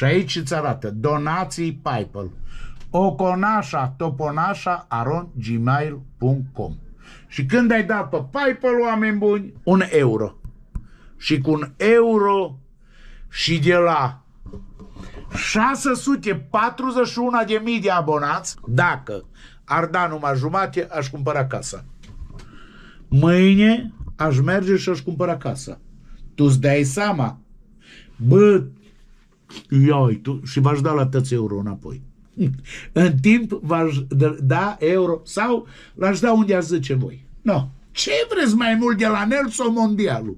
Și aici îți arată donații PayPal. Oconașa, toponașa, gmail.com. Și când ai dat pe PayPal, oameni buni, un euro. Și cu un euro și de la 641 de mii de abonați, dacă ar da numai jumate, aș cumpăra casa. Mâine aș merge și aș cumpăra casa. Tu îți dai seama? Bă, ia uite, și v-aș da la tăți euro înapoi. În timp v-aș da euro sau l-aș da unde ați zice voi. No. Ce vreți mai mult de la Nelson Mondialul?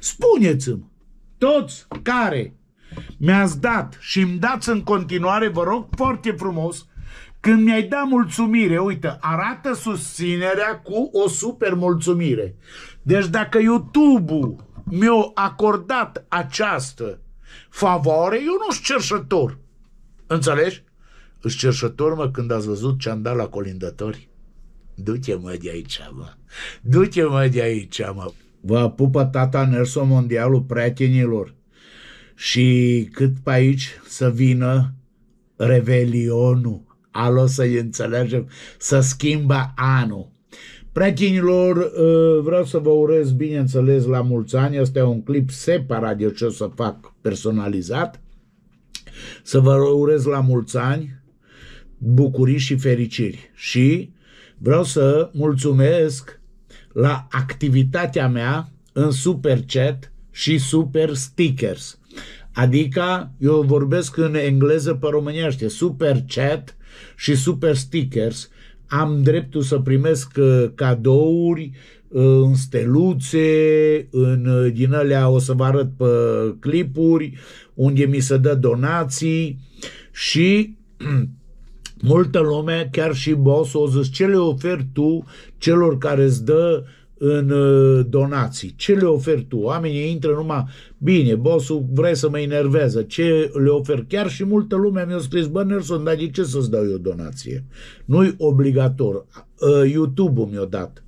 Spuneți-mi, toți care mi-ați dat și îmi dați în continuare, vă rog foarte frumos, când mi-ai dat mulțumire, uite, arată susținerea cu o super mulțumire. Deci dacă YouTube-ul mi-a acordat această Favoare, eu nu sunt cerșător. Înțelegi? Îți cerșător, mă, când ați văzut ce-am dat la colindători? Du-te, mă, de aici, mă. Du-te, mă, de aici, mă. Vă pupă tata Nelson Mondialul prietenilor și cât pe aici să vină revelionul. Alo să-i înțelegem, să schimba anul. Prietenilor, eh, vreau să vă urez, bineînțeles, la mulți ani. Asta e un clip separat de ce o să fac personalizat. Să vă urez la mulți ani, bucurii și fericiri. Și vreau să mulțumesc la activitatea mea în super chat și super stickers. Adică eu vorbesc în engleză pe românește, super chat și super stickers. Am dreptul să primesc uh, cadouri, în steluțe, în, din alea o să vă arăt pe clipuri, unde mi se dă donații și multă lume, chiar și boss, o zice ce le oferi tu celor care îți dă în uh, donații. Ce le oferi tu? Oamenii intră numai, bine, bossul vrea să mă enerveze, ce le ofer? Chiar și multă lume mi-a scris, bă, Nelson, dar de ce să-ți dau eu donație? Nu-i obligator. Uh, YouTube-ul mi-a dat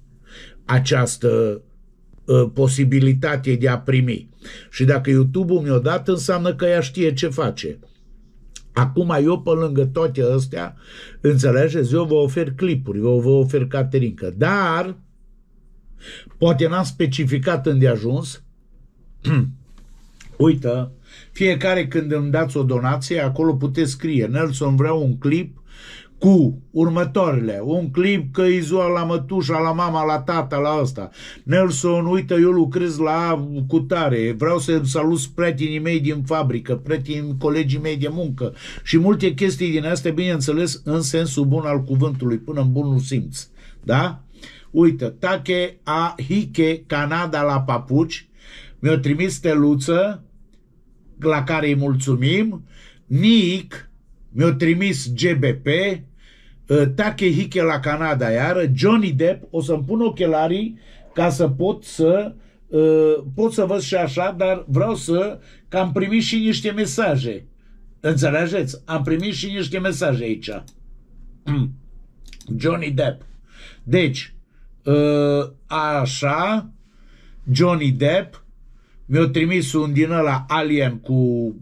această uh, posibilitate de a primi. Și dacă YouTube-ul mi-o dat, înseamnă că ea știe ce face. Acum eu, pe lângă toate astea, înțelegeți, eu vă ofer clipuri, eu vă ofer caterincă, dar poate n-am specificat ajuns. uită, fiecare când îmi dați o donație, acolo puteți scrie, Nelson vreau un clip cu următoarele. Un clip că izua la mătușa, la mama, la tata, la asta. Nelson, uite, eu lucrez la cutare. Vreau să salut prietenii mei din fabrică, prietenii colegii mei de muncă și multe chestii din astea, bineînțeles, în sensul bun al cuvântului, până în bunul simț. Da? Uite, Take a Hike, Canada la papuci, mi-a trimis steluță, la care îi mulțumim, Nic, mi-a trimis GBP, Ă, Takehike la Canada iară, Johnny Depp, o să-mi pun ochelarii ca să pot să ă, pot să văd și așa, dar vreau să că am primit și niște mesaje. Înțelegeți? Am primit și niște mesaje aici. Johnny Depp. Deci, ă, așa, Johnny Depp mi-a trimis un din ăla alien cu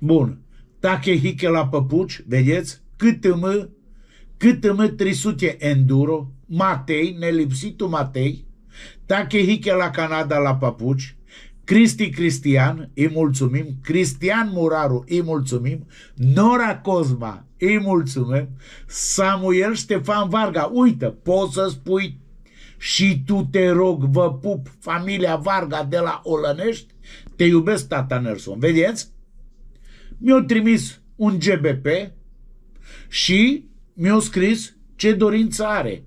bun Takehique la păpuci, vedeți? cât cât KTM 300 Enduro, Matei, nelipsitul Matei, Takehique la Canada la păpuci, Cristi Cristian, îi mulțumim, Cristian Muraru, îi mulțumim, Nora Cosma, îi mulțumim, Samuel Ștefan Varga, uite, poți să spui și tu te rog, vă pup, familia Varga de la Olănești, te iubesc, tata Nelson, vedeți? mi-au trimis un GBP și mi-au scris ce dorință are.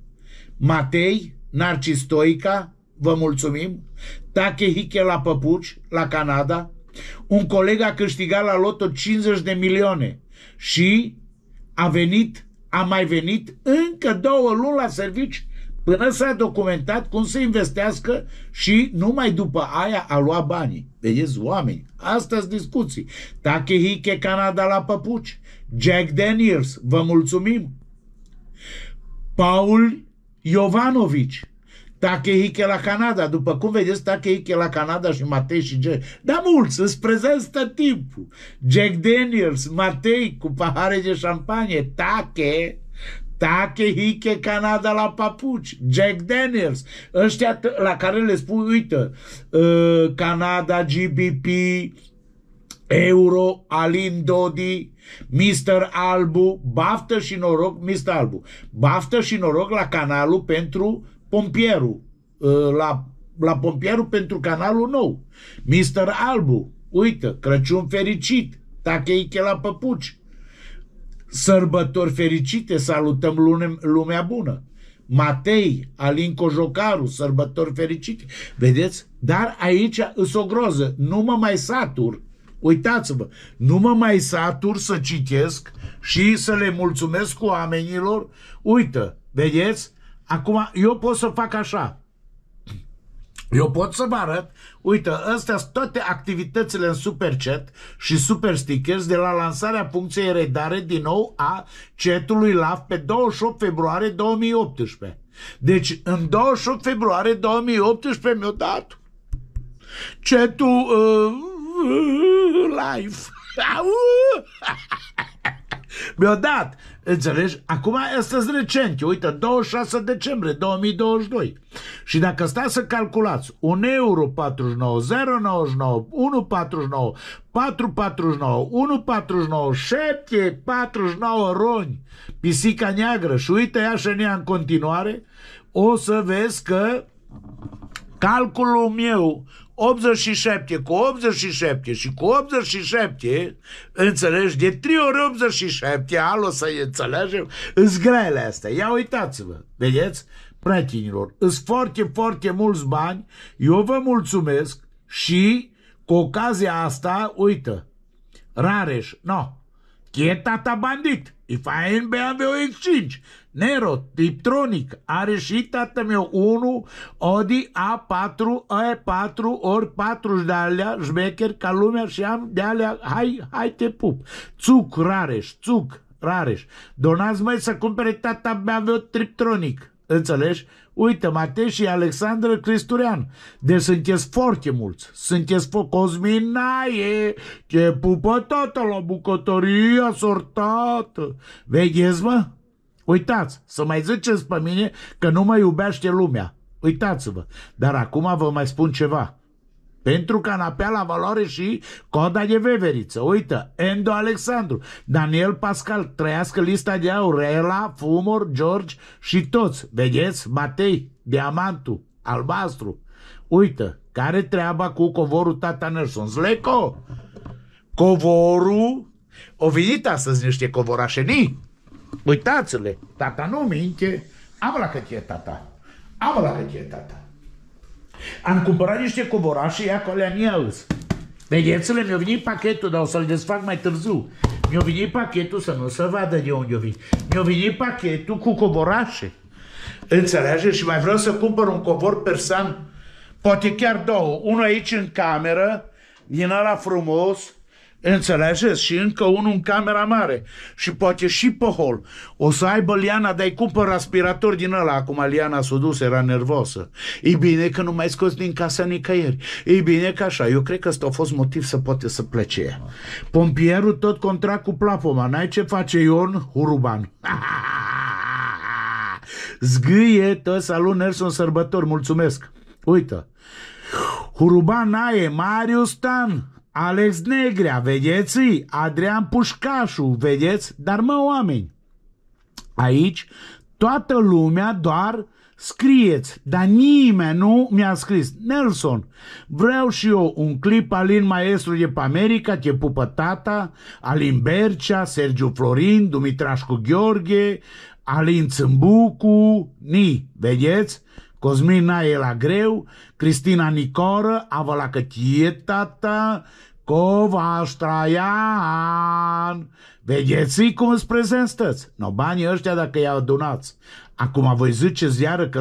Matei, Narcistoica, vă mulțumim, Takehike la Păpuci, la Canada, un coleg a câștigat la loto 50 de milioane și a venit, a mai venit încă două luni la servici Până s-a documentat cum să investească și numai după aia a luat banii. Vedeți, oameni, astăzi discuții. Takehike Canada la păpuci. Jack Daniels, vă mulțumim. Paul Iovanovici, Takehike la Canada. După cum vedeți, Takehike la Canada și Matei și Jack. Da, mulți, îți prezenți timpul. Jack Daniels, Matei cu pahare de șampanie, Take, Tache Hike Canada la papuci, Jack Daniels, ăștia la care le spui, uite, uh, Canada, GBP, Euro, Alin Dodi, Mr. Albu, baftă și noroc, Mr. Albu, baftă și noroc la canalul pentru pompierul, uh, la, la pompierul pentru canalul nou. Mr. Albu, uite, Crăciun fericit, Tache Hike la păpuci, Sărbători fericite, salutăm lume, lumea bună. Matei, Alin Cojocaru, sărbători fericite. Vedeți? Dar aici îs o groză. Nu mă mai satur. Uitați-vă, nu mă mai satur să citesc și să le mulțumesc cu oamenilor. Uită, vedeți? Acum, eu pot să fac așa. Eu pot să vă arăt, uite, astea sunt toate activitățile în super chat și Super Stickers de la lansarea funcției redare din nou a chatului LAV pe 28 februarie 2018. Deci, în 28 februarie 2018 mi-a dat chatul uh, live. Mi-a dat, înțelegi? Acum astea sunt recente, uite, 26 decembrie 2022. Și dacă stați să calculați, 1 euro 49, 0,99, 1,49, 4,49, 1,49, 7,49 roni, pisica neagră și uite așa în în continuare, o să vezi că calculul meu 87 cu 87 și cu 87, înțelegi, de 3 ori 87, alo să-i înțelegem, îs grele astea. Ia uitați-vă, vedeți? Prietenilor, îs foarte, foarte mulți bani, eu vă mulțumesc și cu ocazia asta, uită, Rareș, no, Cheta ta bandit, e fain BMW X5, Nero, Tiptronic, are și tatăl meu 1 odi A4, E4 ori 4 de alea, șmecher ca lumea și am de alea, hai, hai te pup. Țuc, Rareș, Țuc, Rareș. Donați mai să cumpere tata mea avea Tiptronic. Înțelegi? Uite, Matei și Alexandru Cristurean. Deci sunteți foarte mulți. Sunteți fo Cosminaie, ce pupă tata la bucătăria sortată. Vedeți, mă? Uitați, să mai ziceți pe mine că nu mă iubește lumea. Uitați-vă. Dar acum vă mai spun ceva. Pentru canapea la valoare și coda de veveriță. Uită, Endo Alexandru, Daniel Pascal, trăiască lista de Aurela, Fumor, George și toți. Vedeți? Matei, Diamantul, Albastru. Uită, care treaba cu covorul tata Nelson? Zleco! Covorul? O venit astăzi niște covorașenii Uitați-le, tata nu minte. Am la că e tata. Am la că e tata. Am cumpărat niște coborașe, acolo în el. Vedeți-le, mi-a venit pachetul, dar o să-l desfac mai târziu. Mi-a venit pachetul să nu se vadă de unde vin. Mi-a venit pachetul cu covorașe. Înțelegeți? Și mai vreau să cumpăr un covor persan, poate chiar două. Unul aici în cameră, din ăla frumos, Înțelegeți? Și încă unul în camera mare. Și poate și pe hol. O să aibă Liana, dar-i cumpăr aspirator din ăla. Acum Liana s-a dus, era nervosă. E bine că nu mai scos din casa nicăieri. E bine că așa. Eu cred că ăsta a fost motiv să poate să plece ea. Pompierul tot contract cu plapoma. N-ai ce face Ion Huruban. Zgâie tot salut Nelson Sărbători. Mulțumesc. Uită. Huruban aie, Marius Tan, Alex Negrea, vedeți? Adrian Pușcașu, vedeți? Dar mă, oameni, aici toată lumea doar scrieți, dar nimeni nu mi-a scris. Nelson, vreau și eu un clip Alin Maestru de pe America, te pupă tata, Alin Bercea, Sergiu Florin, Dumitrașcu Gheorghe, Alin Țâmbucu, ni, vedeți? Cosmina e la greu, Cristina Nicoră, la cătie, tata, Covaș Traian! Vedeți cum îți prezentăți? No, banii ăștia dacă i-a adunați. Acum voi ziceți iară că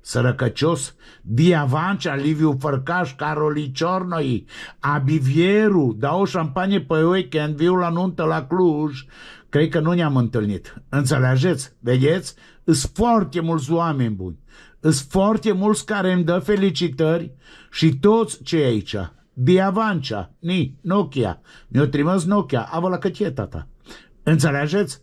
sărăcăcios, Diavancea, Liviu Fărcaș, Caroli Ciornoi, Abivieru, dau șampanie pe weekend, viu la nuntă la Cluj, cred că nu ne-am întâlnit. Înțelegeți? Vedeți? Sunt foarte mulți oameni buni. Sunt foarte mulți care îmi dă felicitări și toți cei aici. Biavancea, ni, Nokia. Mi-o trimis Nokia, avă la e ta. Înțelegeți?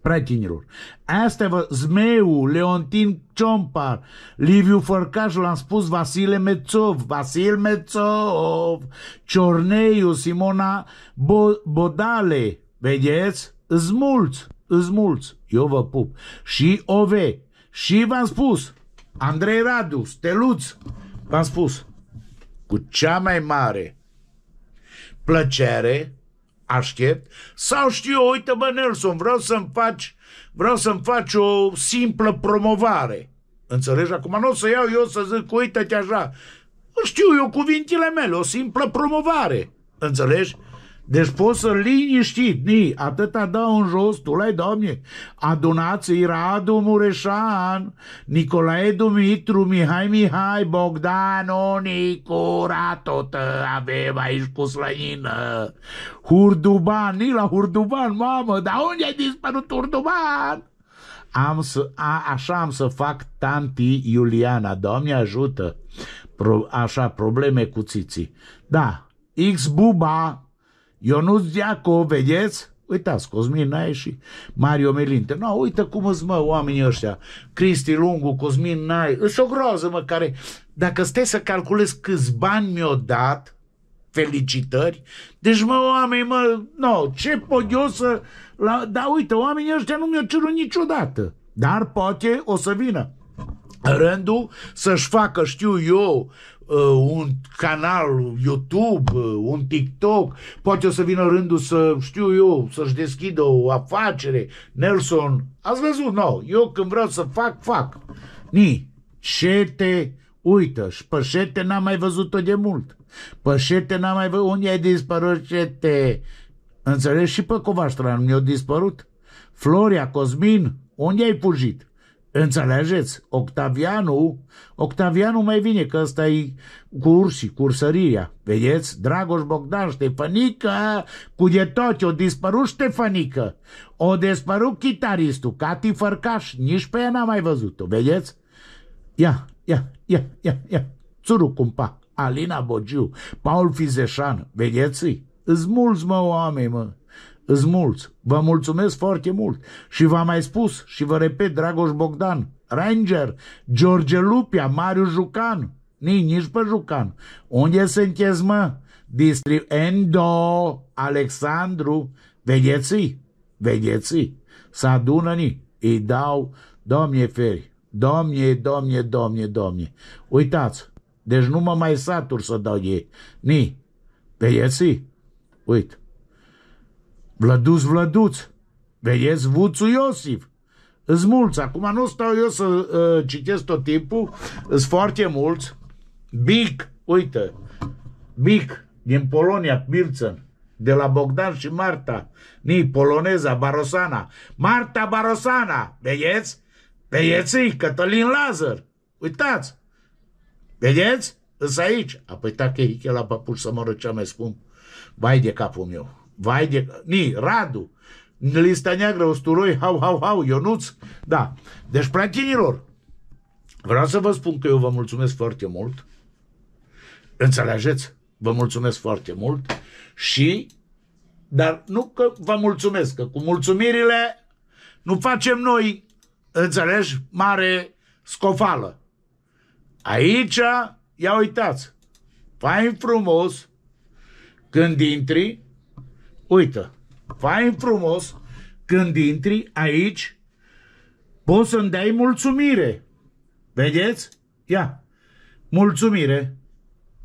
Pretinilor. Asta vă, Zmeu, Leontin Ciompa, Liviu Fărcaș, l-am spus, Vasile Mețov, Vasile Mețov, Ciorneiu, Simona Bo- Bodale, vedeți? Îți mulți, îți mulți, eu vă pup. Și OV, și v-am spus, Andrei Radu, Steluț, v-am spus, cu cea mai mare plăcere, aștept, sau știu, uite bă Nelson, vreau să-mi faci, vreau să-mi faci o simplă promovare. Înțelegi? Acum nu o să iau eu să zic, uite-te așa. Știu eu cuvintele mele, o simplă promovare. Înțelegi? Deci poți să liniștit, ni, atâta dau în jos, tu l-ai, Doamne, adunați Radu Mureșan, Nicolae Dumitru, Mihai Mihai, Bogdan, Onicura, tot avem aici cu slăină. Hurduban, ni la Hurduban, mamă, dar unde ai dispărut Hurduban? Am să, a, așa am să fac tanti Iuliana, Doamne ajută, Pro, așa, probleme cu țiții. Da, X buba, Ionuț Diaco, vedeți? Uitați, Cosmin Nae și Mario Melinte. Nu, no, uite cum îți mă oamenii ăștia. Cristi Lungu, Cosmin Nae. Îți o groază, mă, care... Dacă stai să calculez câți bani mi-o dat, felicitări, deci mă, oameni, mă, no, ce pot eu să... La, da, uite, oamenii ăștia nu mi-o cerut niciodată. Dar poate o să vină rândul să-și facă, știu eu, Uh, un canal YouTube, uh, un TikTok, poate o să vină rândul să, știu eu, să-și deschidă o afacere, Nelson, ați văzut, no, eu când vreau să fac, fac. Ni, șete, uită, și pe șete n-am mai văzut-o de mult. Pe șete n-am mai văzut, unde ai dispărut șete? Înțelegi, și pe Covaștran mi-a dispărut. Floria, Cosmin, unde ai fugit? Înțelegeți? Octavianu, Octavianu mai vine, că ăsta e cursi, cursăria. Vedeți? Dragoș Bogdan, Ștefănică, cu de tot, o dispărut Ștefănică, o dispărut chitaristul, Cati Fărcaș, nici pe ea n-am mai văzut-o, vedeți? Ia, ia, ia, ia, ia, Țuru Cumpa, Alina Bogiu, Paul Fizeșan, vedeți-i? Îți mulți, mă, oameni, mă. Îți mulți, vă mulțumesc foarte mult și v-am mai spus și vă repet, Dragoș Bogdan, Ranger, George Lupia, Mariu Jucan, nici, nici pe Jucan. Unde sunteți, mă? Distri Endo, Alexandru, vedeți vedeți să adună ni, îi dau, domne feri, domne, domne, domne, domne, uitați, deci nu mă mai satur să dau ei, ni, vedeți uite. Vlăduț, Vlăduț, vedeți Vuțu Iosif. Îți mulți, acum nu stau eu să uh, citesc tot timpul, sunt foarte mulți. Bic, uite, Bic din Polonia, Mirțăn, de la Bogdan și Marta, ni, poloneza, Barosana. Marta Barosana, vedeți? Vedeți, Cătălin Lazar, uitați, vedeți? Îs aici. Apoi, că e la păpuși să mă rog mai spun. Vai de capul meu. Vai de... Ni, Radu, lista neagră, usturoi, hau, hau, hau, Ionuț. Da. Deci, prietenilor, vreau să vă spun că eu vă mulțumesc foarte mult. Înțelegeți? Vă mulțumesc foarte mult și dar nu că vă mulțumesc, că cu mulțumirile nu facem noi, înțelegi, mare scofală. Aici, ia uitați, fain frumos, când intri, uite, fain frumos, când intri aici, poți să-mi dai mulțumire. Vedeți? Ia, mulțumire.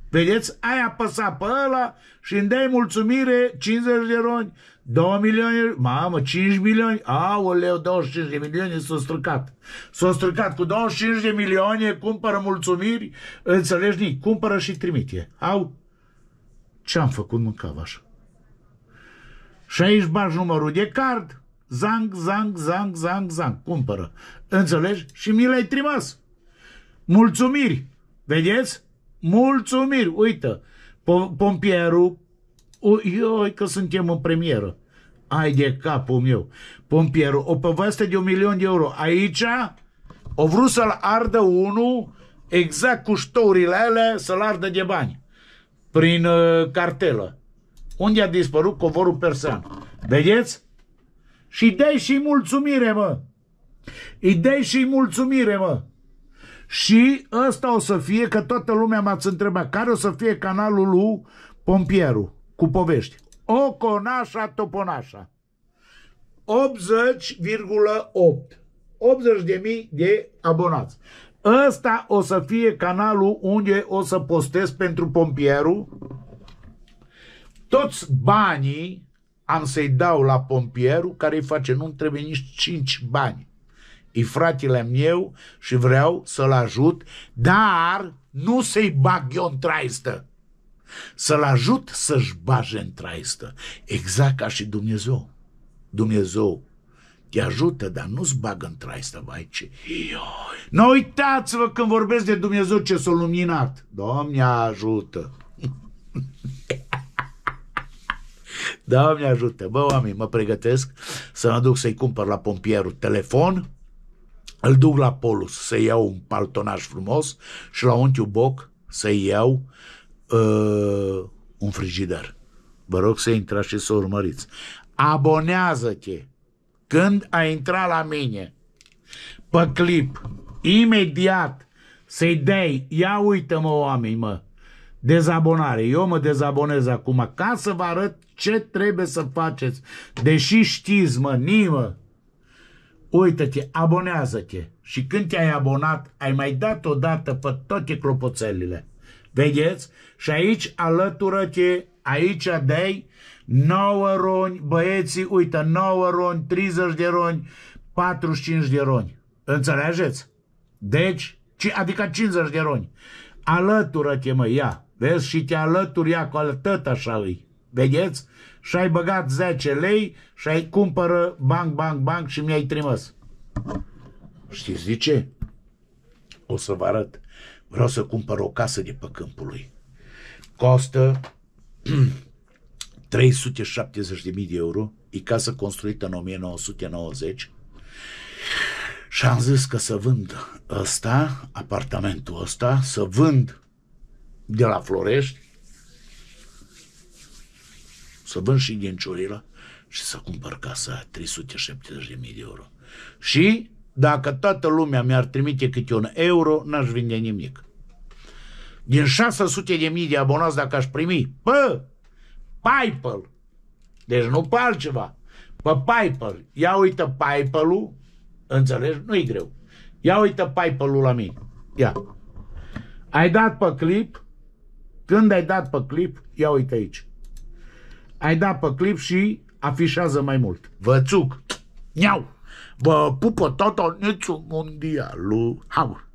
Vedeți? Ai apăsat pe ăla și îmi dai mulțumire 50 de roni, 2 milioane, mamă, 5 milioane, aoleu, 25 de milioane s au stricat. s au stricat cu 25 de milioane, cumpără mulțumiri, înțelegi nici, cumpără și trimite. Au, ce-am făcut mâncava așa? Și aici bagi numărul de card, zang, zang, zang, zang, zang, cumpără. Înțelegi? Și mi l-ai trimis. Mulțumiri! Vedeți? Mulțumiri! Uite, pompierul, eu că suntem în premieră. Ai de capul meu. Pompierul, o poveste de un milion de euro. Aici o vrut să-l ardă unul exact cu ștourile alea să-l ardă de bani prin uh, cartelă. Unde a dispărut covorul persan? Vedeți? Și dai și mulțumire, mă! Idei și mulțumire, mă! Și ăsta o să fie, că toată lumea m-ați întrebat, care o să fie canalul lui Pompieru cu povești? O conașa toponașa. 80,8. 80 de mii de abonați. Ăsta o să fie canalul unde o să postez pentru Pompieru toți banii am să-i dau la pompierul care îi face, nu trebuie nici 5 bani. E fratele meu și vreau să-l ajut, dar nu să-i bag eu în traistă. Să-l ajut să-și baje în traistă. Exact ca și Dumnezeu. Dumnezeu te ajută, dar nu-ți bagă în traistă, vai ce... Nu uitați-vă când vorbesc de Dumnezeu ce s-a luminat. Doamne ajută! Doamne ajută, bă, oameni, mă pregătesc să mă duc să-i cumpăr la pompierul telefon, îl duc la Polus să iau un paltonaj frumos și la unchiul Boc să iau uh, un frigider. Vă rog să intrați și să urmăriți. Abonează-te când ai intrat la mine pe clip, imediat să-i dai, ia uite mă oameni, mă, Dezabonare. Eu mă dezabonez acum ca să vă arăt ce trebuie să faceți. Deși știți, mă, nimă, uită-te, abonează-te. Și când te-ai abonat, ai mai dat o dată pe toate clopoțelile. Vedeți? Și aici alătură-te, aici dai 9 roni, băieții, uite, 9 roni, 30 de roni, 45 de roni. Înțelegeți? Deci, adică 50 de roni. Alătură-te, mă, ia. Vezi? Și te alături cu tot așa îi. Vedeți? Și ai băgat 10 lei și ai cumpără bang, bang, bang și mi-ai trimis. Știți de ce? O să vă arăt. Vreau să cumpăr o casă de pe câmpul lui. Costă 370.000 de euro. E casă construită în 1990. Și am zis că să vând ăsta, apartamentul ăsta, să vând de la Florești, să vând și din și să cumpăr casa 370.000 de euro. Și dacă toată lumea mi-ar trimite câte un euro, n-aș vinde nimic. Din 600 de mii de abonați, dacă aș primi, pă, Paypal, deci nu pe altceva, pe Paypal, ia uită Paypal-ul, înțelegi? Nu-i greu. Ia uită Paypal-ul la mine. Ia. Ai dat pe clip când ai dat pe clip, ia uite aici. Ai dat pe clip și afișează mai mult. Vă țuc! Iau! Vă pupă tot onețul mondialul! Haur!